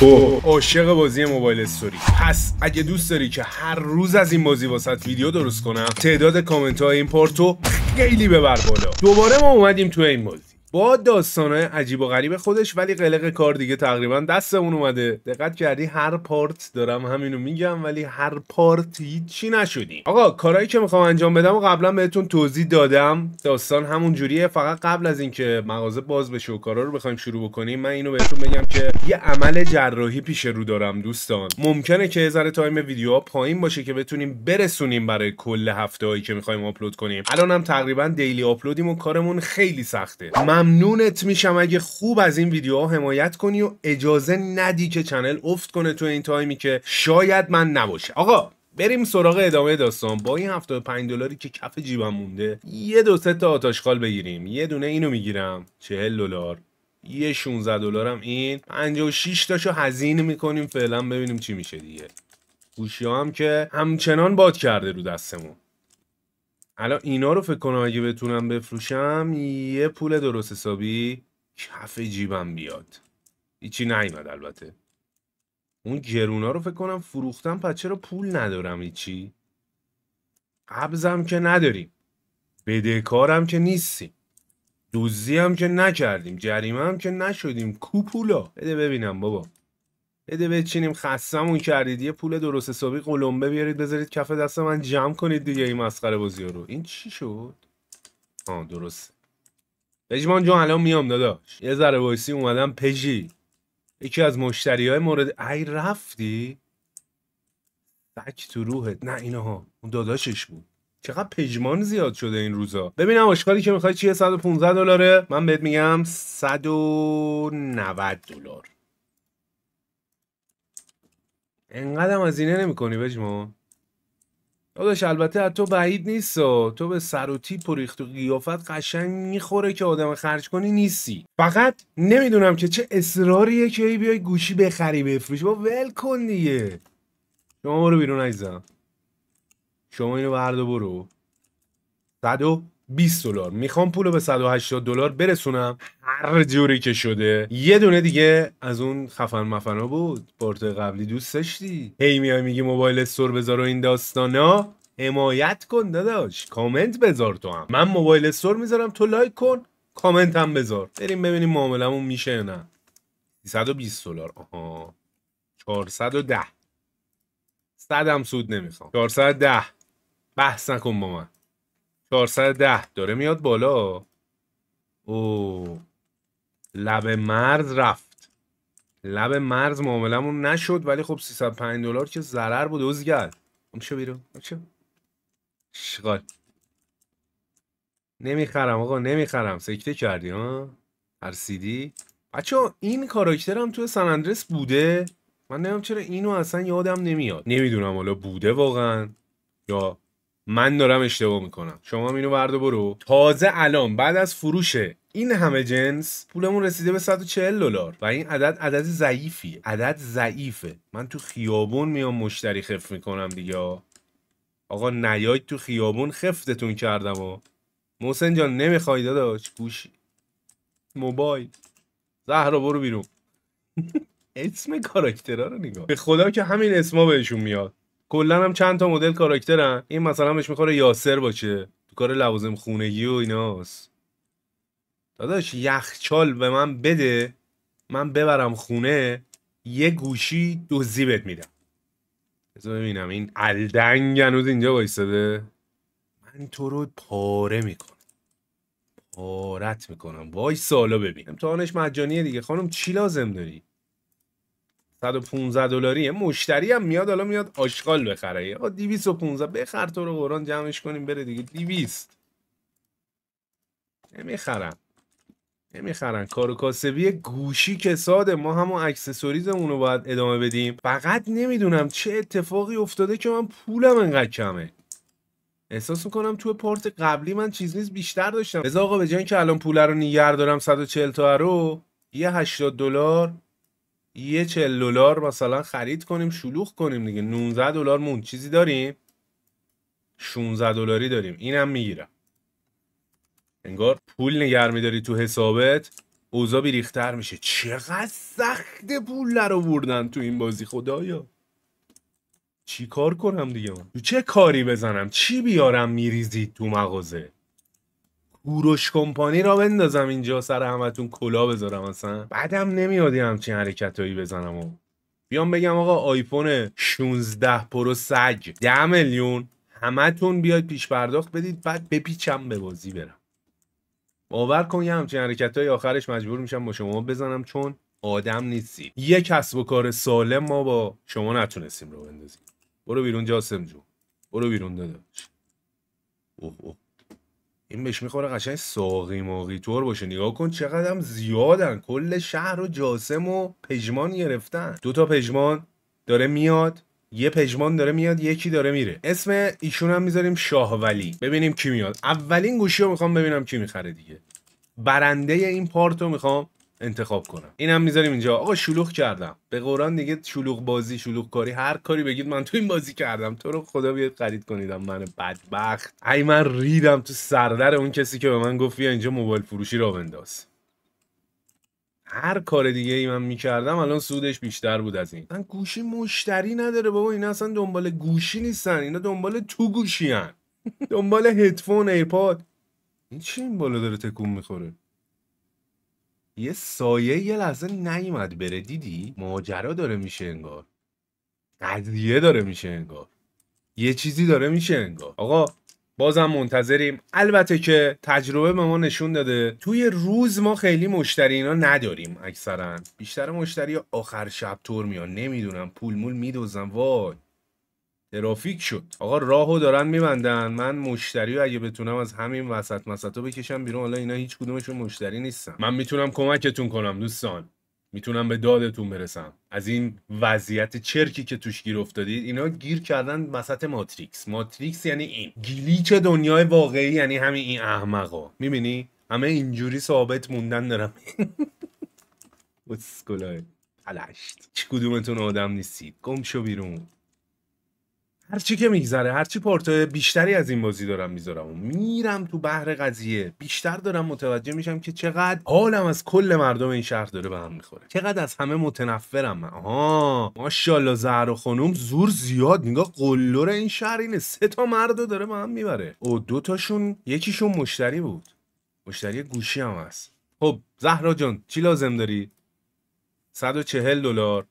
خب. عاشق بازی موبایل استوری پس اگه دوست داری که هر روز از این بازی واسط ویدیو درست کنم تعداد کامنت های این پارتو خیلی ببر بالا دوباره ما اومدیم تو این بازی با داستانه عجیب و غریب خودش ولی قلق کار دیگه تقریبا دستمون اومده دقت کردی هر پارت دارم همینو میگم ولی هر پارت هیچی نشدیم آقا کارهایی که میخوام انجام بدم و قبلا بهتون توضیح دادم داستان همون جوریه فقط قبل از اینکه مغازه باز بشه و کارا رو بخوایم شروع بکنیم من اینو بهتون بگم که یه عمل جراحی پیش رو دارم دوستان ممکنه که ذره تایم ویدیوها پایین باشه که بتونیم برسونیم برای کل هفتهایی که میخوایم آپلود کنیم الانم تقریبا دیلی آپلودیم و کارمون خیلی سخته من ممنونت میشم اگه خوب از این ویدیوها حمایت کنی و اجازه ندی که چنل افت کنه تو این تایمی که شاید من نباشه آقا بریم سراغ ادامه داستان با این 75 دلاری که کف جیبم مونده یه دو سه تا آتاشخال بگیریم یه دونه اینو میگیرم 40 دلار یه 16 دلارم این 56 تاشو هزینه میکنیم فعلا ببینیم چی میشه دیگه گوشی هم که همچنان باد کرده رو دستمون الان اینا رو فکر کنم اگه بتونم بفروشم یه پول درست حسابی کف جیبم بیاد هیچی نیمد البته اون گرونا رو فکر کنم فروختم پس چرا پول ندارم هیچی قبضم که نداریم بدهکارم که نیستیم دوزی هم که نکردیم جریمه هم که نشدیم کو پولا بده ببینم بابا بده بچینیم خستمون کردید یه پول درست حسابی قلمبه بیارید بذارید کف دست من جمع کنید دیگه این مسخره بازی رو این چی شد ها درست پژمان جون الان میام داداش یه ذره وایسی اومدم پژی یکی از مشتری های مورد ای رفتی بک تو روحت نه اینها اون داداشش بود چقدر پژمان زیاد شده این روزا ببینم اشکالی که میخوای چیه 115 دلاره من بهت میگم 190 دلار انقدرم نمی نمیکنی بجما داداش البته از تو بعید نیست تو به سر و تیپ و ریخت و قیافت قشنگ میخوره که آدم خرج کنی نیستی فقط نمیدونم که چه اصراریه که ای بیای گوشی بخری بفروش با ول کن دیگه شما برو بیرون عزیزم شما اینو برد برو صد 20 دلار میخوام پول به 180 دلار برسونم هر جوری که شده یه دونه دیگه از اون خفن مفنا بود پورت قبلی دوست داشتی هی میای میگی موبایل استور بذار و این داستانا حمایت کن داداش کامنت بذار تو هم من موبایل استور میذارم تو لایک کن کامنت هم بذار بریم ببینیم معاملمون میشه یا نه 320 دلار آها 410 100 سود نمیخوام 410 بحث نکن با من 410 داره میاد بالا او لب مرز رفت لب مرز معاملمون نشد ولی خب 305 دلار که ضرر بود اوزگل کرد شو بیرون شغال نمیخرم آقا نمیخرم سکته کردی ها پرسیدی بچه این کاراکترم توی سن اندرس بوده من نمیم چرا اینو اصلا یادم نمیاد نمیدونم حالا بوده واقعا یا من دارم اشتباه میکنم شما هم اینو برده برو تازه الان بعد از فروش این همه جنس پولمون رسیده به 140 دلار و این عدد عدد ضعیفیه عدد ضعیفه من تو خیابون میام مشتری خف میکنم دیگه آقا نیاید تو خیابون خفتتون کردم و محسن جان نمیخوای داداش گوشی موبایل زهرا برو بیرون اسم کاراکترا رو نگاه به خدا که همین اسما بهشون میاد کلا هم چند تا مدل کاراکترن این مثلا بهش میخوره یاسر باشه تو کار لوازم خونگی و ایناست داداش یخچال به من بده من ببرم خونه یه گوشی دوزی بهت میدم ببینم این الدنگ هنوز اینجا وایستاده من تو رو پاره میکنم پارت میکنم وای سالا ببین امتحانش مجانیه دیگه خانم چی لازم داری 115 دلاری مشتری هم میاد حالا میاد آشغال بخره 215 بخر تو رو قرآن جمعش کنیم بره دیگه 200 نمیخرم نمیخرن کارو کاسبی گوشی که ساده ما همون اکسسوریزمون رو باید ادامه بدیم فقط نمیدونم چه اتفاقی افتاده که من پولم انقدر کمه احساس میکنم تو پارت قبلی من چیز نیست بیشتر داشتم بذار آقا به که الان پول رو نگه دارم 140 تا رو یه 80 دلار یه چل دلار مثلا خرید کنیم شلوغ کنیم دیگه 19 دلار مون چیزی داریم 16 دلاری داریم اینم میگیرم انگار پول نگر میداری تو حسابت اوضا بیریختر میشه چقدر سخت پول در بردن تو این بازی خدایا چی کار کنم دیگه چه کاری بزنم چی بیارم میریزید تو مغازه هوروش کمپانی را بندازم اینجا سر همتون کلا بذارم اصلا بعدم نمیاد همچین حرکتایی بزنم و بیام بگم آقا آیفون 16 پرو سگ 10 میلیون همتون بیاد پیش پرداخت بدید بعد بپیچم به بازی برم باور کن یه همچین حرکت های آخرش مجبور میشم با شما بزنم چون آدم نیستید یه کسب و کار سالم ما با شما نتونستیم رو بندازیم برو بیرون جاسم جو برو بیرون داداش اوه اوه این بهش میخوره قشنگ ساقی ماقی باشه نگاه کن چقدر زیادن کل شهر و جاسم و پژمان گرفتن دو تا پژمان داره میاد یه پژمان داره میاد یکی داره میره اسم ایشون هم میذاریم شاه ولی ببینیم کی میاد اولین گوشی رو میخوام ببینم کی میخره دیگه برنده این پارت رو میخوام انتخاب کنم اینم هم میذاریم اینجا آقا شلوغ کردم به قرآن دیگه شلوغ بازی شلوغ کاری هر کاری بگید من تو این بازی کردم تو رو خدا بیاد خرید کنیدم من بدبخت ای من ریدم تو سردر اون کسی که به من گفت بیا اینجا موبایل فروشی را بنداز هر کار دیگه ای من میکردم الان سودش بیشتر بود از این من گوشی مشتری نداره بابا اینا اصلا دنبال گوشی نیستن اینا دنبال تو گوشی هن. دنبال هدفون ایرپاد این چی این بالا داره تکون میخوره یه سایه یه لحظه نیومد بره دیدی ماجرا داره میشه انگار قضیه داره میشه انگار یه چیزی داره میشه انگار آقا بازم منتظریم البته که تجربه به ما نشون داده توی روز ما خیلی مشتری اینا نداریم اکثرا بیشتر مشتری آخر شب تور میان نمیدونم پول مول میدوزن وای ترافیک شد آقا راهو دارن میبندن من مشتری اگه بتونم از همین وسط مسطو بکشم بیرون حالا اینا هیچ کدومشون مشتری نیستن من میتونم کمکتون کنم دوستان میتونم به دادتون برسم از این وضعیت چرکی که توش گیر افتادید اینا گیر کردن وسط ماتریکس ماتریکس یعنی این گلیچ دنیای واقعی یعنی همین این احمقا میبینی همه اینجوری ثابت موندن دارم اسکلای پلشت کدومتون آدم نیستید گم شو بیرون هر چی که میگذره هر چی بیشتری از این بازی دارم میذارم و میرم تو بحر قضیه بیشتر دارم متوجه میشم که چقدر حالم از کل مردم این شهر داره به هم میخوره چقدر از همه متنفرم من آها ماشاءالله زهر و خانوم زور زیاد نگاه قلور این شهر اینه سه تا مرد داره به هم میبره او دوتاشون یکیشون مشتری بود مشتری گوشی هم هست خب زهرا جان چی لازم داری 140 دلار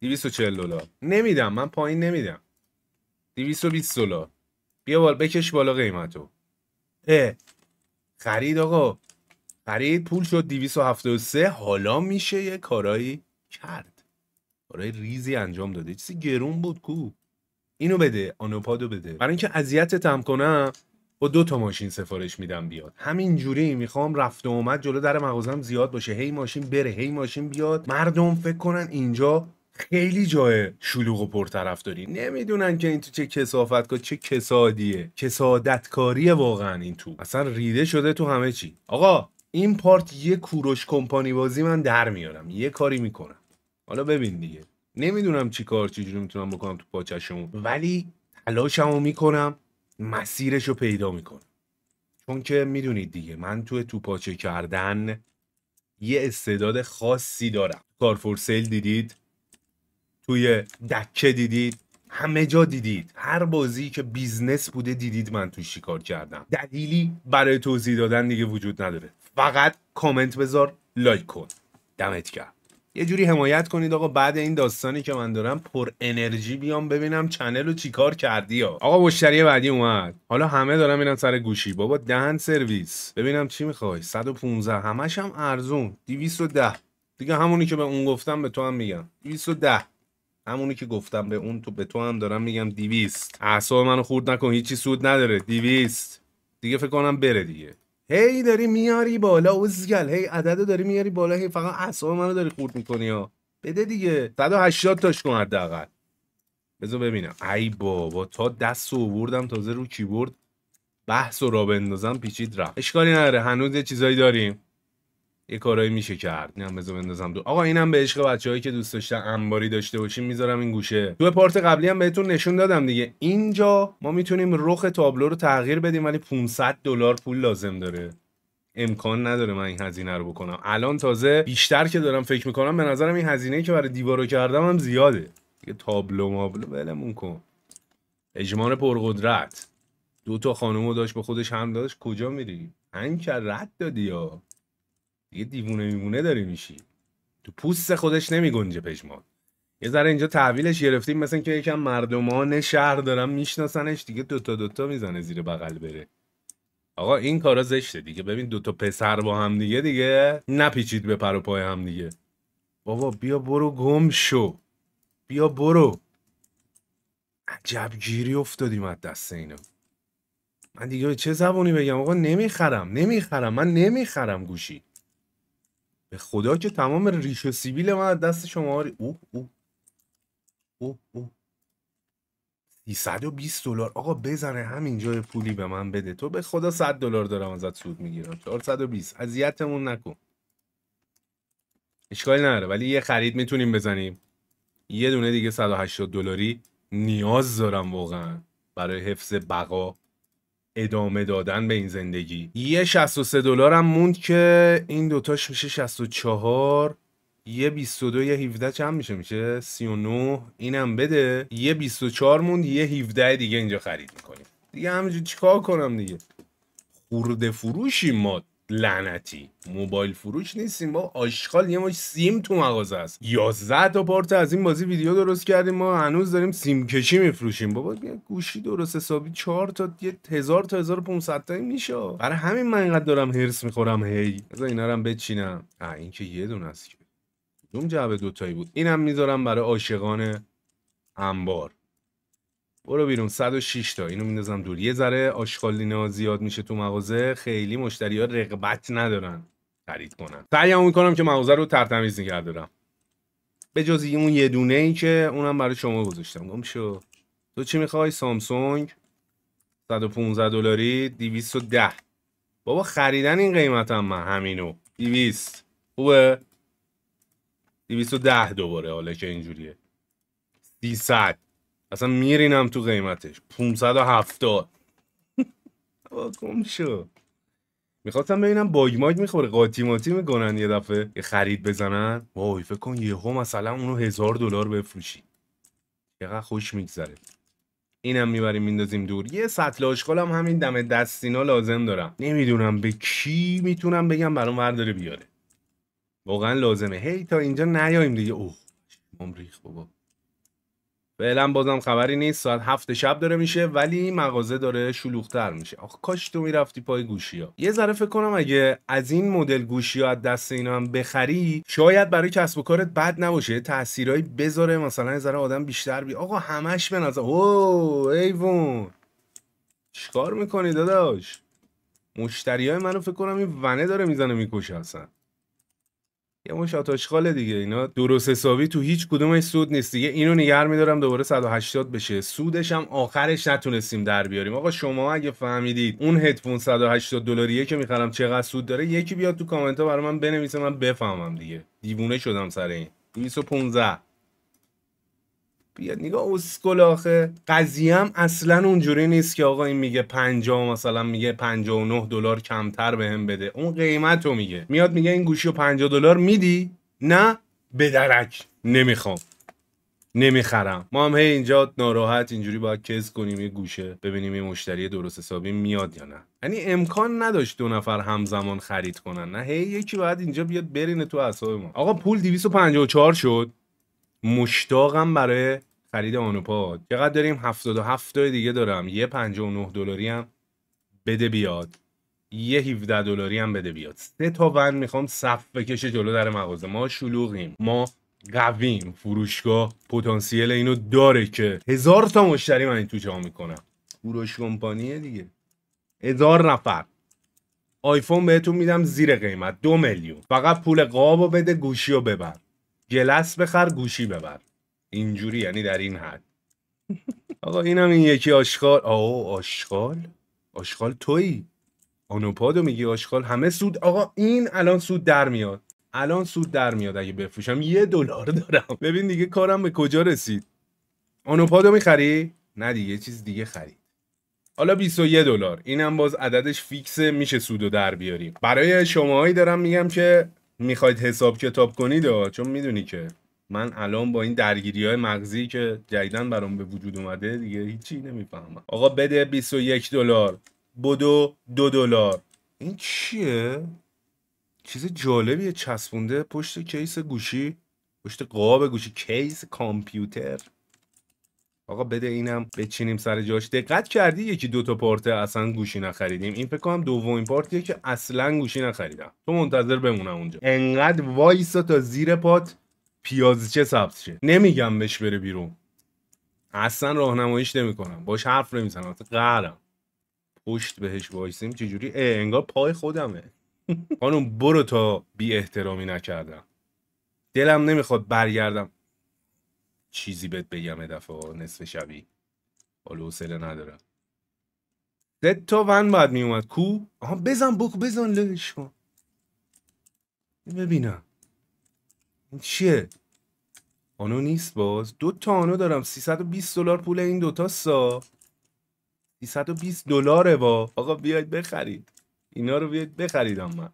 240 دلار نمیدم من پایین نمیدم 220 دلار بیا بال بکش بالا قیمتو اه خرید آقا خرید پول شد 273 حالا میشه یه کارایی کرد کارای ریزی انجام داده چیزی گرون بود کو اینو بده آنوپادو بده برای اینکه اذیتت هم کنم با دو تا ماشین سفارش میدم بیاد همینجوری میخوام رفت و آمد جلو در مغازم زیاد باشه هی ماشین بره هی ماشین بیاد مردم فکر کنن اینجا خیلی جای شلوغ و داری نمیدونن که این تو چه کسافت کار چه کسادیه کسادتکاریه واقعا این تو اصلا ریده شده تو همه چی آقا این پارت یه کوروش کمپانی بازی من در میارم یه کاری میکنم حالا ببین دیگه نمیدونم چی کار چجوری میتونم بکنم تو پاچشمون ولی تلاشمو میکنم مسیرش رو پیدا میکنم چون که میدونید دیگه من تو تو پاچه کردن یه استعداد خاصی دارم دیدید توی دکه دیدید همه جا دیدید هر بازی که بیزنس بوده دیدید من توی شکار کردم دلیلی برای توضیح دادن دیگه وجود نداره فقط کامنت بذار لایک کن دمت کرد یه جوری حمایت کنید آقا بعد این داستانی که من دارم پر انرژی بیام ببینم چنل رو چیکار کردی ها آقا مشتری بعدی اومد حالا همه دارم میرم سر گوشی بابا دهن سرویس ببینم چی میخوای 115 همش هم ارزون 210 دیگه همونی که به اون گفتم به تو هم میگم 210 همونی که گفتم به اون تو به تو هم دارم میگم دیویست اعصاب منو خورد نکن هیچی سود نداره دیویست دیگه فکر کنم بره دیگه هی داری میاری بالا اوزگل هی hey, عددو داری میاری بالا هی فقط اعصاب منو داری خورد میکنی ها بده دیگه 180 تاش کن حداقل بذار ببینم ای بابا تا دست بردم تازه رو کیبورد بحث و را بندازم پیچید رفت اشکالی نداره هنوز یه داریم یه کارایی میشه کرد اینم بذار بندازم دو آقا اینم به عشق بچه‌ای که دوست داشتن انباری داشته باشیم میذارم این گوشه تو پارت قبلی هم بهتون نشون دادم دیگه اینجا ما میتونیم رخ تابلو رو تغییر بدیم ولی 500 دلار پول لازم داره امکان نداره من این هزینه رو بکنم الان تازه بیشتر که دارم فکر میکنم به نظرم این هزینه که برای دیوارو کردم هم زیاده یه تابلو مابلو ولمون کن اجمان پرقدرت دو تا خانومو داشت به خودش هم داشت کجا میری؟ هنگ رد دادی یا دیگه دیوونه میمونه داری میشی تو پوست خودش نمیگنجه پشمان یه ذره اینجا تحویلش گرفتیم مثلا که یکم مردمان شهر دارم میشناسنش دیگه دوتا دوتا میزنه زیر بغل بره آقا این کارا زشته دیگه ببین دوتا پسر با هم دیگه دیگه نپیچید به پر و پای هم دیگه بابا بیا برو گم شو بیا برو عجب گیری افتادیم از دست اینا من دیگه چه زبونی بگم آقا نمیخرم نمیخرم من نمیخرم گوشی به خدا که تمام ریش و سیبیل من دست شما او او او او او 320 دلار آقا بزنه همین جای پولی به من بده تو به خدا 100 دلار دارم ازت سود میگیرم 420 اذیتمون نکن اشکال نداره ولی یه خرید میتونیم بزنیم یه دونه دیگه 180 دلاری نیاز دارم واقعا برای حفظ بقا ادامه دادن به این زندگی یه 63 هم موند که این دوتاش میشه 64 یه 22 یه 17 چند میشه میشه 39 اینم بده یه 24 موند یه 17 دیگه اینجا خرید میکنیم دیگه همینجور چیکار کنم دیگه خورده فروشی ما لعنتی موبایل فروش نیستیم با آشغال یه ماش سیم تو مغازه است 11 تا پارت از این بازی ویدیو درست کردیم ما هنوز داریم سیم کشی میفروشیم بابا گوشی درست حسابی 4 تا یه هزار تا 1500 تا میشه برای همین من اینقدر دارم هرس میخورم هی از اینا رو بچینم آ این که یه دونه است که دوم جعبه دوتایی بود اینم میذارم برای عاشقان انبار برو بیرون 106 تا اینو میندازم دور یه ذره آشغال زیاد میشه تو مغازه خیلی مشتری ها رغبت ندارن خرید کنن سعیم میکنم که مغازه رو ترتمیز نگه دارم به جز اون یه دونه ای که اونم برای شما گذاشتم گم شو تو چی میخوای سامسونگ 115 دلاری 210 بابا خریدن این قیمتم هم من همینو 200 خوبه 210 دوباره حالا که اینجوریه 300 اصلا میرینم تو قیمتش 570 کم شو میخواستم ببینم باگ ماگ میخوره قاطی ماتی میکنن یه دفعه یه خرید بزنن وای فکر کن یه هم مثلا اونو هزار دلار بفروشی چقدر خوش میگذره اینم میبریم میندازیم دور یه سطل آشغال همین دم دستینا لازم دارم نمیدونم به کی میتونم بگم برام ورداره بیاره واقعا لازمه هی تا اینجا نیایم دیگه اوه عمر ریخ بابا فعلا بازم خبری نیست ساعت هفت شب داره میشه ولی مغازه داره شلوغتر میشه آخ کاش تو میرفتی پای گوشی ها یه ذره فکر کنم اگه از این مدل گوشی ها دست اینا هم بخری شاید برای کسب و کارت بد نباشه تاثیرای بذاره مثلا یه ذره آدم بیشتر بی آقا همش بنظر او ایوون چیکار میکنی داداش مشتری های منو فکر کنم این ونه داره میزنه میکشه اصلا یه مش دیگه اینا درست حسابی تو هیچ کدومش سود نیست دیگه اینو نگر میدارم دوباره 180 بشه سودش هم آخرش نتونستیم در بیاریم آقا شما اگه فهمیدید اون هدفون 180 دلاریه که میخرم چقدر سود داره یکی بیاد تو کامنت ها برای من بنویسه من بفهمم دیگه دیوونه شدم سر این 215 بیاد نگاه اسکل آخه قضیه هم اصلا اونجوری نیست که آقا این میگه 50 مثلا میگه 59 دلار کمتر بهم بده اون قیمت رو میگه میاد میگه این گوشی رو 50 دلار میدی نه به درک نمیخوام نمیخرم ما هم هی اینجا ناراحت اینجوری باید کس کنیم یه گوشه ببینیم یه مشتری درست حسابی میاد یا نه یعنی امکان نداشت دو نفر همزمان خرید کنن نه هی یکی باید اینجا بیاد برینه تو اعصاب ما آقا پول 254 شد مشتاقم برای خرید آنوپاد چقدر داریم 77 تا دیگه دارم یه 59 دلاری هم بده بیاد یه 17 دلاری هم بده بیاد سه تا ون میخوام صف بکشه جلو در مغازه ما شلوغیم ما قویم فروشگاه پتانسیل اینو داره که هزار تا مشتری من تو جا میکنم فروش کمپانیه دیگه هزار نفر آیفون بهتون میدم زیر قیمت دو میلیون فقط پول قابو بده گوشی ببر گلس بخر گوشی ببر اینجوری یعنی در این حد آقا اینم این یکی آشغال آو آشغال آشغال توی. آنوپادو میگی آشغال همه سود آقا این الان سود در میاد الان سود در میاد اگه بفروشم یه دلار دارم ببین دیگه کارم به کجا رسید آنوپادو میخری نه دیگه چیز دیگه خرید حالا 21 دلار اینم باز عددش فیکس میشه سودو در بیاریم برای شماهایی دارم میگم که میخواید حساب کتاب کنید چون میدونی که من الان با این درگیری های مغزی که جدیدن برام به وجود اومده دیگه هیچی نمیفهمم آقا بده 21 دلار بدو دو دلار این چیه چیز جالبیه چسبونده پشت کیس گوشی پشت قاب گوشی کیس کامپیوتر آقا بده اینم بچینیم سر جاش دقت کردی یکی دو تا پورت اصلا گوشی نخریدیم این فکر کنم دومین پارتیه که اصلا گوشی نخریدم تو منتظر بمونم اونجا انقدر وایسا تا زیر پات چه سبز شه نمیگم بهش بره بیرون اصلا راهنماییش نمیکنم باش حرف نمیزنم قهرم پشت بهش وایسیم چجوری انگار پای خودمه خانم برو تا بی احترامی نکردم دلم نمیخواد برگردم چیزی بهت بگم دفعه نصف شبی حالا حوصله ندارم دت تا ون باید می اومد کو آها بزن بک بزن لش کن ببینم این چیه آنو نیست باز دو تا آنو دارم 320 دلار پول این دوتا سا 320 دلاره با آقا بیاید بخرید اینا رو بیاید بخریدم من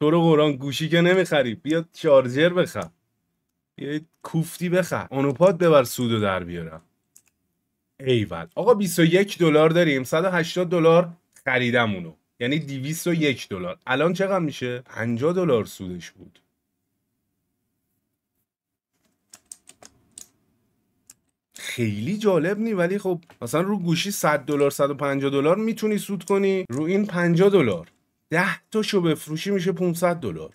تو رو قرآن گوشی که نمیخری بیاد شارژر بخر یه کوفتی بخر آنوپاد ببر سودو در بیارم ایول آقا 21 دلار داریم 180 دلار خریدم اونو یعنی 201 دلار الان چقدر میشه 50 دلار سودش بود خیلی جالب نی ولی خب مثلا رو گوشی 100 دلار 150 دلار میتونی سود کنی رو این 50 دلار 10 تاشو بفروشی میشه 500 دلار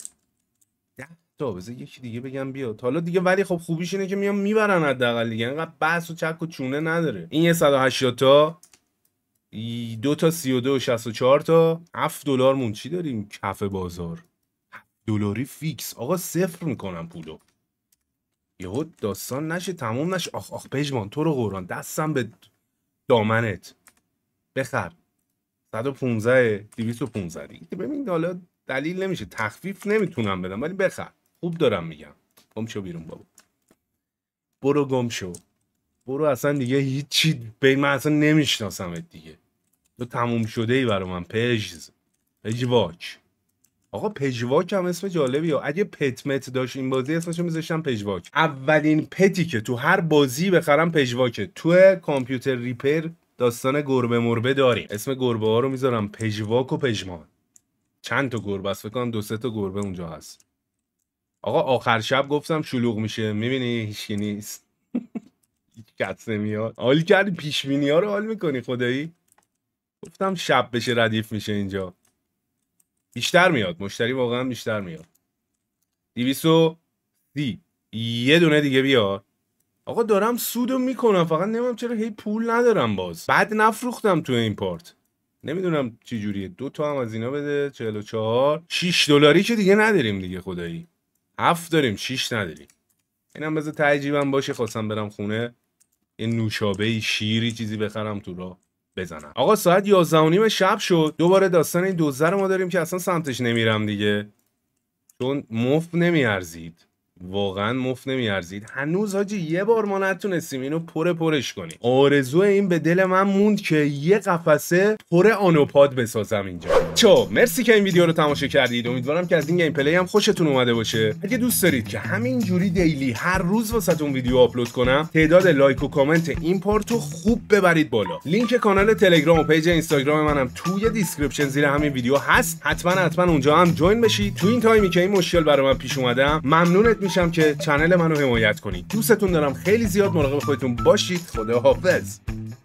تو بذار یکی دیگه بگم بیاد حالا دیگه ولی خب خوبیش اینه که میام میبرن حداقل دیگه انقدر بحث و چک و چونه نداره این یه 180 تا دو تا 32 و 64 تا 7 دلار مون چی داریم کف بازار دلاری فیکس آقا صفر میکنم پولو یهو داستان نشه تموم نشه آخ آخ پژمان تو رو قران دستم به دامنت بخر 115 215 ببین حالا دلیل نمیشه تخفیف نمیتونم بدم ولی بخر خوب دارم میگم گم شو بیرون بابا برو گم شو برو اصلا دیگه هیچی به من اصلا نمیشناسمت دیگه تو تموم شده ای برای من پیجز پجواچ. آقا پجواک هم اسم جالبی ها اگه پت مت داشت این بازی اسمشو میذاشتم پجواک اولین پتی که تو هر بازی بخرم پجواکه تو کامپیوتر ریپر داستان گربه مربه داریم اسم گربه ها رو میذارم پجواک و پجمان چند تا گربه است فکر کنم دو سه تا گربه اونجا هست آقا آخر شب گفتم شلوغ میشه میبینی هیچی نیست کس نمیاد حال کردی پیشبینی ها رو حال میکنی خدایی گفتم شب بشه ردیف میشه اینجا بیشتر میاد مشتری واقعا بیشتر میاد دی یه دونه دیگه بیار آقا دارم سودو میکنم فقط نمیم چرا هی پول ندارم باز بعد نفروختم تو این پارت نمیدونم چی جوریه دو تا هم از اینا بده 44 6 دلاری که دیگه نداریم دیگه خدایی هفت داریم شیش نداریم این هم بذار تعجیبم باشه خواستم برم خونه یه نوشابه شیری چیزی بخرم تو راه بزنم آقا ساعت 11 و شب شد دوباره داستان این دوزه ما داریم که اصلا سمتش نمیرم دیگه چون مفت نمیارزید واقعا مفت نمیارزید هنوز حاجی یه بار ما نتونستیم اینو پر پرش کنیم آرزو این به دل من موند که یه قفسه پر آنوپاد بسازم اینجا چو مرسی که این ویدیو رو تماشا کردید امیدوارم که از این گیم پلی هم خوشتون اومده باشه اگه دوست دارید که همین جوری دیلی هر روز واسهتون ویدیو آپلود کنم تعداد لایک و کامنت این پارتو خوب ببرید بالا لینک کانال تلگرام و پیج اینستاگرام منم توی دیسکریپشن زیر همین ویدیو هست حتما حتما اونجا هم جوین بشید تو این تایمی که این مشکل برام پیش اومدم ممنونت میشم که چنل منو حمایت کنید دوستتون دارم خیلی زیاد مراقب خودتون باشید خداحافظ